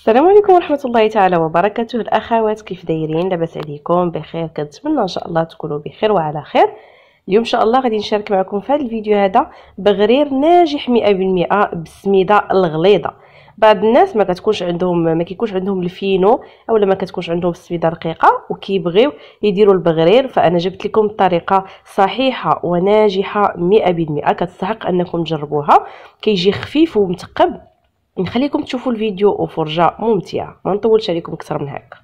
السلام عليكم ورحمة الله تعالى وبركاته الأخوات كيف دايرين لاباس عليكم بخير كنتمنى إن شاء الله تكونوا بخير وعلى خير اليوم إن شاء الله غادي نشارك معكم في هذا الفيديو هذا بغرير ناجح 100% بالسميدة الغليظة بعض الناس ما كتكونش عندهم ما كيكونش عندهم الفينو اولا ما كتكونش عندهم السميده رقيقه وكيبغيو يديروا البغرير فانا جبت لكم طريقه صحيحه وناجحه 100% كتستحق انكم تجربوها كيجي خفيف ومثقب نخليكم تشوفوا الفيديو وفرجه ممتعه ما نطولش عليكم اكثر من هكا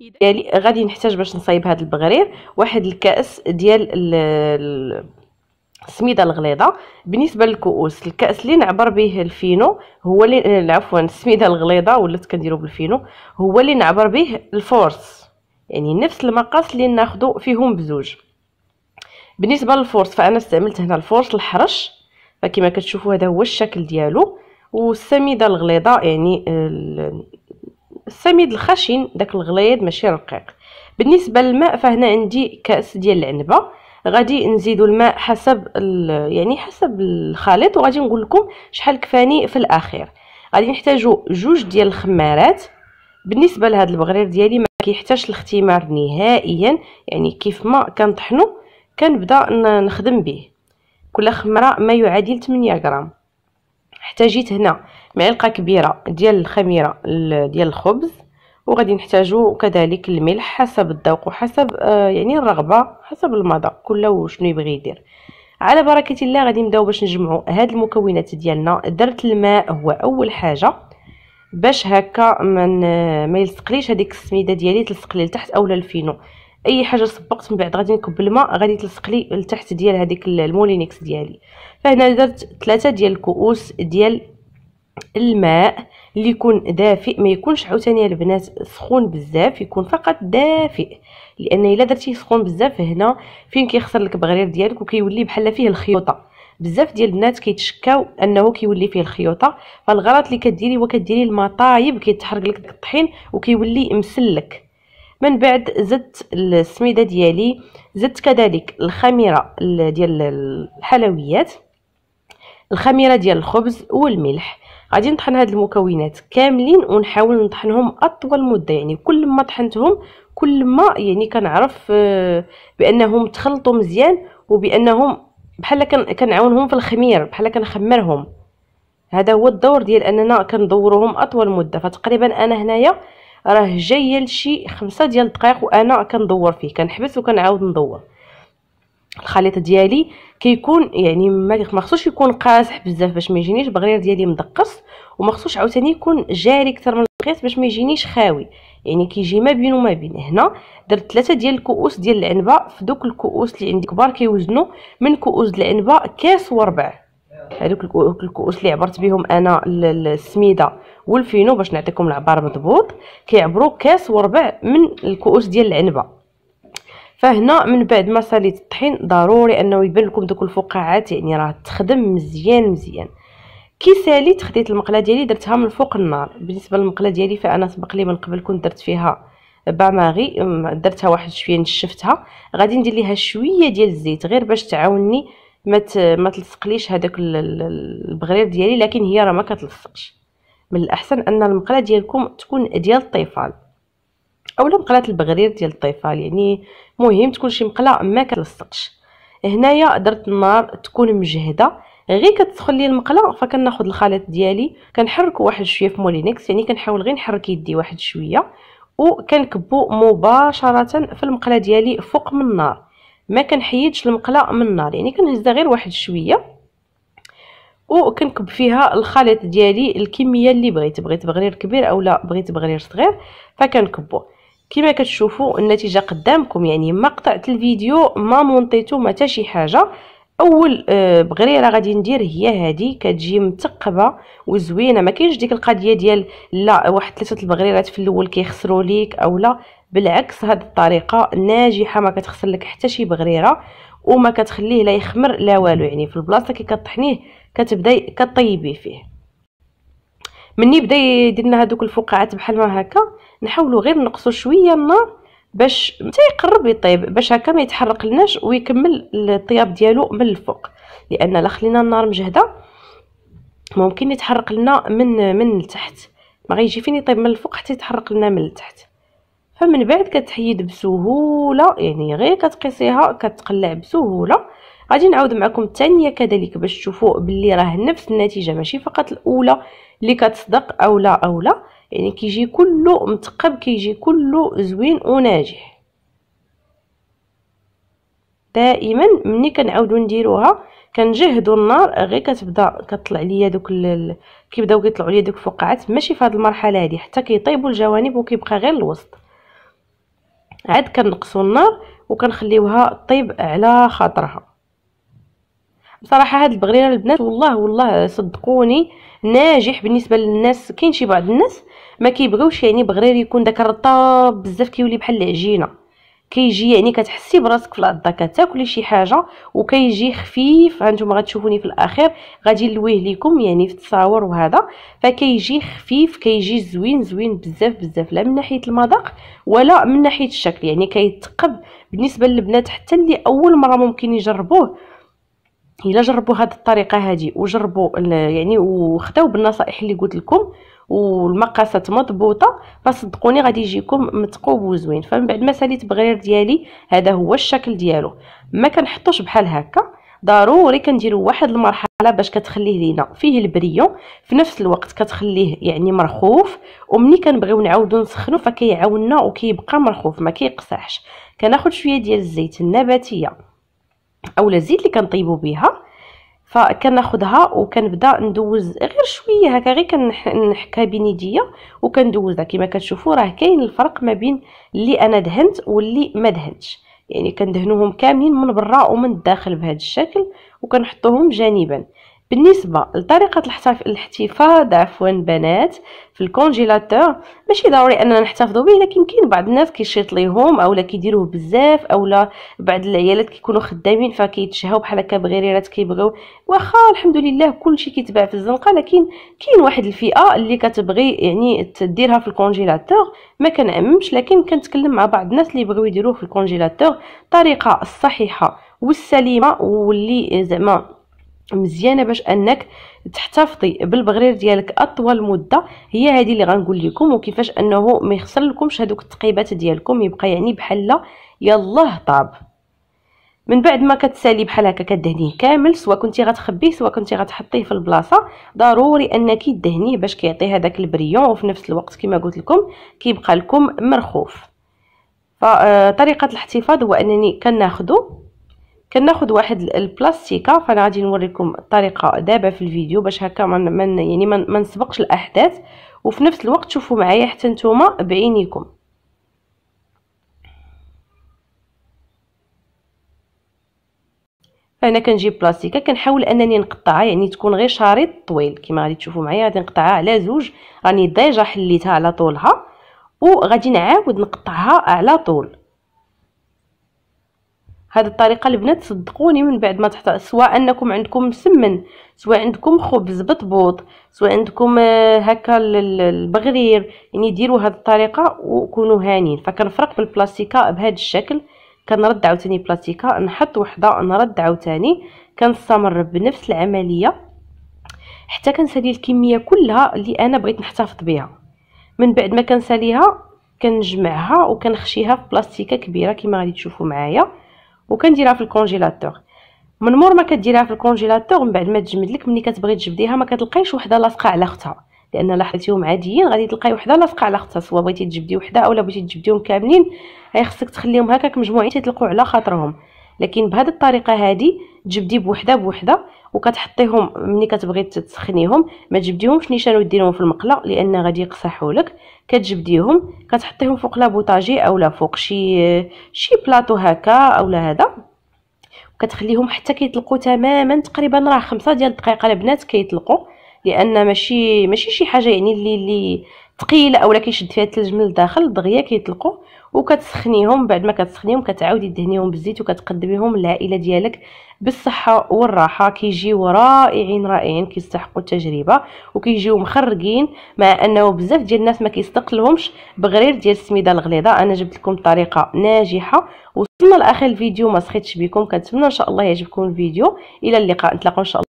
ديالي يعني غادي نحتاج باش نصايب هذا البغرير واحد الكاس ديال السميده الغليظه بالنسبه للكؤوس الكاس اللي نعبر به الفينو هو اللي عفوا السميده الغليظه ولات كنديرو بالفينو هو اللي نعبر به الفورس يعني نفس المقاس اللي ناخدو فيهم بزوج بالنسبه للفورس فانا استعملت هنا الفورس الحرش فكما كتشوفوا هذا هو الشكل ديالو والسميده الغليظه يعني السميد الخشن داك الغليظ ماشي رقيق بالنسبه للماء فهنا عندي كاس ديال العنبه غادي نزيدو الماء حسب يعني حسب الخليط وغادي نقول لكم شحال كفاني في الاخير غادي نحتاجو جوج ديال الخمارات بالنسبه لهذا البغرير ديالي ما كيحتاجش الاختمار نهائيا يعني كيف ما كنطحنو كنبدا نخدم به كل خمرة ما يعادل 8 غرام احتاجيت هنا معلقة كبيرة ديال الخميرة ديال الخبز وغادي نحتاجو كذلك الملح حسب الذوق وحسب آه يعني الرغبة حسب المذاق كل وشنو يبغي يدير على بركة الله غادي نبداو باش نجمعو هاد المكونات ديالنا درت الماء هو اول حاجة باش هكا ما يلصقليش هذيك السميده ديالي تلصق لي لتحت اولا الفينو اي حاجه صبقت من بعد غادي نكب الماء غادي تلصق لي لتحت ديال هذيك المولينيكس ديالي فهنا درت ثلاثه ديال الكؤوس ديال الماء اللي يكون دافئ ما يكونش عاوتاني البنات سخون بزاف يكون فقط دافئ لان الا درتيه سخون بزاف هنا فين كيخسر بغرير ديالك وكيولي بحال فيه الخيوطه بزاف ديال البنات كيتشكاو انه كيولي فيه الخيوطه فالغلط اللي كديري هو كديري المطايب كيتحرق لك الطحين وكيولي مسلك من بعد زدت السميده ديالي زدت كذلك الخميره ديال الحلويات الخميره ديال الخبز والملح غادي نطحن هاد المكونات كاملين ونحاول نطحنهم اطول مده يعني كل ما طحنتهم كل ما يعني كنعرف آه، بانهم تخلطوا مزيان وبانهم بحال كنعاونهم في الخمير بحال كنخمرهم هذا هو الدور ديال اننا كندورهم اطول مده فتقريبا انا هنايا راه جايه لشي خمسة ديال الدقائق وانا كندور فيه كنحبس وكنعاود ندور الخليط ديالي كيكون يعني ما خصوش يكون قاصح بزاف باش ما يجينيش بغرير ديالي مدقص وما خصوش عاوتاني يكون جاري اكثر من القياس باش ما يجينيش خاوي يعني كيجي ما بين وما بين هنا درت ثلاثه ديال الكؤوس ديال العنبه في دوك الكؤوس اللي عندي كبار كيوزنوا من كؤوس العنبه كاس وربع هذوك الكؤوس اللي عبرت بهم انا السميده والفينو باش نعطيكم العبار مضبوط كيعبروا كاس وربع من الكؤوس ديال العنبه فهنا من بعد ما ساليت الطحين ضروري انه يبان لكم دوك الفقاعات يعني راه تخدم مزيان مزيان كي ساليت خديت المقله ديالي درتها من فوق النار بالنسبه للمقله ديالي فانا سبق لي من قبل كنت درت فيها باماغي درتها واحد شويه نشفتها غادي ندير ليها شويه ديال الزيت غير باش تعاوني ما ما تلصقليش هذاك البغرير ديالي لكن هي راه ما كتلصقش من الاحسن ان المقله ديالكم تكون ديال الطيفال اولا مقله البغرير ديال الطيفال يعني مهم تكون شي مقله ما كتلصقش هنايا درت النار تكون مجهده غير كتدخل لي المقله فكناخذ الخليط ديالي كنحركو واحد شويه في مولينكس يعني كنحاول غير نحرك يدي واحد شويه وكنكبو مباشره في المقله ديالي فوق من النار ما كنحيدش المقله من النار يعني كنهزها غير واحد شويه وكنكب فيها الخليط ديالي الكميه اللي بغيت بغيت بغرير كبير اولا بغيت بغرير صغير فكنكبو كما كتشوفوا النتيجه قدامكم يعني ما قطعت الفيديو ما مونطيتو ما حتى شي حاجه اول آه، بغريره غادي ندير هي هذه كتجي متقبه وزوينه ما كاينش ديك القضيه ديال لا واحد ثلاثه البغريرات في الاول كيخسروا ليك اولا بالعكس هاد الطريقه ناجحه ما كتخسر لك حتى شي بغريره وما كتخليه لا يخمر لا والو يعني في البلاصه كي كطحنيه كتبداي كطيبي فيه مني بدا يدير لنا هذوك الفقاعات بحال ما هكا نحاولوا غير نقصوا شويه النار باش حتى يقرب يطيب باش هكا ما يتحرق لناش ويكمل الطياب ديالو من الفوق لان لا خلينا النار مجهده ممكن يتحرق لنا من من التحت ما غيجي فين يطيب من الفوق حتى يتحرق لنا من التحت فمن بعد كتحيد بسهوله يعني غير كتقيسيها كتقلع بسهوله غادي نعاود معكم الثانيه كذلك باش تشوفوا باللي راه نفس النتيجه ماشي فقط الاولى اللي كتصدق اولا اولا يعني كيجي كله متقب كيجي كله زوين وناجح دائما ملي كنعاودو نديروها كنجهدوا النار غير كتبدا كطلع ليا دوك ال... كيبداو كيطلعوا ليا دوك الفقاعات ماشي في هذه المرحله هذه حتى كيطيبوا الجوانب وكيبقى غير الوسط عاد كنقصوا النار وكنخليوها طيب على خاطرها بصراحه هاد البغرينه البنات والله والله صدقوني ناجح بالنسبه للناس كاين شي بعض الناس ما كيبغيوش يعني بغرير يكون داك رطاب بزاف كيولي بحال العجينه كيجي يعني كتحسي براسك في العضه كتاكلي شي حاجه وكيجي خفيف هانتوما غتشوفوني في الاخير غادي نلويه ليكم يعني في التصاور وهذا فكيجي خفيف كيجي زوين زوين بزاف بزاف لا من ناحيه المذاق ولا من ناحيه الشكل يعني كيتقب بالنسبه للبنات حتى اللي اول مره ممكن يجربوه الا جربوا هذه الطريقه هذه وجربوا يعني وخداو بالنصائح اللي قلت لكم والمقاسات مضبوطه فصدقوني غادي يجيكم مثقوب وزوين فمن بعد ما ساليت بغرير ديالي هذا هو الشكل ديالو ما كنحطوش بحال هكا ضروري كنديروا واحد المرحله باش كتخليه لينا فيه البريو في نفس الوقت كتخليه يعني مرخوف ومني كنبغيو نعاودو نسخنو فكيعاوننا وكيبقى مرخوف ما كيقصحش كناخد شويه ديال الزيت النباتيه اولا الزيت اللي كنطيبو بها فكناخذها وكنبدا ندوز غير شويه هكا غير كنحكها يديا وكندوزها كما كتشوفوا راه كاين الفرق ما بين اللي انا دهنت واللي ما دهنتش يعني كندهنوهم كاملين من برا ومن الداخل بهذا الشكل وكنحطوهم جانبا بالنسبه لطريقه الاحتفاظ عفوا بنات في الكونجيلاتور ماشي ضروري اننا نحتفظوا به لكن كاين بعض الناس كيشيط ليهم اولا كيديروه بزاف اولا بعض العيالات كيكونوا خدامين فكيتشهاو بحال هكا بغريرات كيبغيو واخا الحمد لله كلشي كيتباع في الزنقه لكن كاين واحد الفئه اللي كتبغي يعني تديرها في الكونجيلاتور ما كنعممش لكن كنتكلم مع بعض الناس اللي بغيو يديروه في الكونجيلاتور الطريقه الصحيحه والسليمه واللي زعما مزيانه باش انك تحتفظي بالبغرير ديالك اطول مده هي هذه اللي غنقول لكم وكيفاش انه ما لكمش هذوك التقيبات ديالكم يبقى يعني بحال يلاه طاب من بعد ما كتسالي بحال هكا كدهنيه كامل سواء كنتي غتخبيه سواء كنتي غتحطيه في البلاصه ضروري انك تدهنيه باش كيعطي هذاك البريون وفي نفس الوقت كما قلت لكم كيبقى لكم مرخوف فطريقه آه، الاحتفاظ هو انني كناخذو كناخد واحد البلاستيكه فانا غادي نوريكم الطريقه دابا في الفيديو باش هكا من من يعني ما نسبقش الاحداث وفي نفس الوقت شوفوا معايا حتى نتوما بعينيكم فانا كنجيب بلاستيكه كنحاول انني نقطعها يعني تكون غير شريط طويل كما غادي تشوفوا معايا غادي نقطعها على زوج راني ديجا حليتها على طولها وغادي نعاود نقطعها على طول هذه الطريقه البنات صدقوني من بعد ما تحط سواء انكم عندكم سمن سواء عندكم خبز بطبوط سواء عندكم آه، هكا البغرير يعني ديروا هذه الطريقه وكونوا هانين فكنفرق بالبلاستيكه بهذا الشكل كنرد عاوتاني بلاستيكه نحط وحده نرد عاوتاني كنستمر بنفس العمليه حتى كنسالي الكميه كلها اللي انا بغيت نحتفظ بها من بعد ما كنساليها كنجمعها وكنخشيها في بلاستيكه كبيره كما غادي تشوفوا معايا وكنديرها في الكونجيلاتور من مور ما كديريها في الكونجيلاتور من بعد ما تجمد لك ملي كتبغي تجبديها ما كتلقايش وحده لاصقه على اختها لان لاحظتيهم عاديين غادي تلقاي وحده لاصقه على اختها سواء بغيتي تجبدي وحده اولا بغيتي تجبديهم كاملين هي خصك تخليهم هكاك مجموعين تيطلقوا على خاطرهم لكن بهذه الطريقه هذه تجبدي بوحده بوحده وكتحطيهم ملي كتبغي تسخنيهم ما تجبديهمش نيشان وديريهم في المقله لان غادي يقصحوا لك كتجبديهم كتحطيهم فوق لابوطاجي اولا فوق شي شي بلاطو هكا اولا هذا وكتخليهم حتى كيطلقوا تماما تقريبا راه خمسة ديال الدقائق البنات كيطلقوا لان ماشي ماشي شي حاجه يعني اللي اللي ثقيله اولا كيشد فيها الثلج من الداخل دغيا كيطلقوا وكتسخنيهم بعد ما كتسخنيهم كتعاودي دهنيهم بالزيت وكتقدميهم للعائله ديالك بالصحه والراحه كيجيو رائعين رائعين كيستحقوا التجربه وكيجيو مخرقين مع انه بزاف ديال الناس ما كيستقلهمش بغرير ديال السميده الغليظه انا جبت لكم طريقه ناجحه وصلنا لاخر الفيديو ما سخيتش بكم كنتمنى ان شاء الله يعجبكم الفيديو الى اللقاء نتلاقاو ان شاء الله